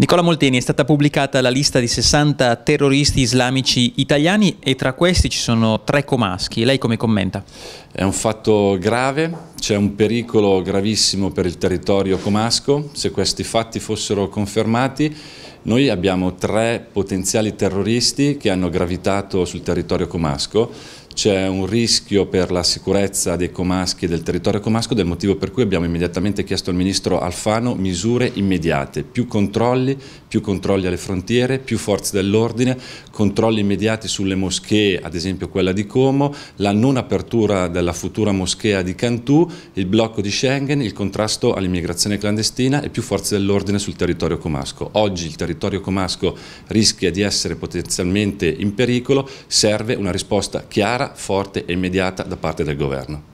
Nicola Molteni è stata pubblicata la lista di 60 terroristi islamici italiani e tra questi ci sono tre comaschi. Lei come commenta? È un fatto grave, c'è un pericolo gravissimo per il territorio comasco. Se questi fatti fossero confermati, noi abbiamo tre potenziali terroristi che hanno gravitato sul territorio comasco c'è un rischio per la sicurezza dei comaschi e del territorio comasco è il motivo per cui abbiamo immediatamente chiesto al Ministro Alfano misure immediate, più controlli, più controlli alle frontiere, più forze dell'ordine, controlli immediati sulle moschee, ad esempio quella di Como, la non apertura della futura moschea di Cantù, il blocco di Schengen, il contrasto all'immigrazione clandestina e più forze dell'ordine sul territorio comasco. Oggi il territorio comasco rischia di essere potenzialmente in pericolo, serve una risposta chiara forte e immediata da parte del governo.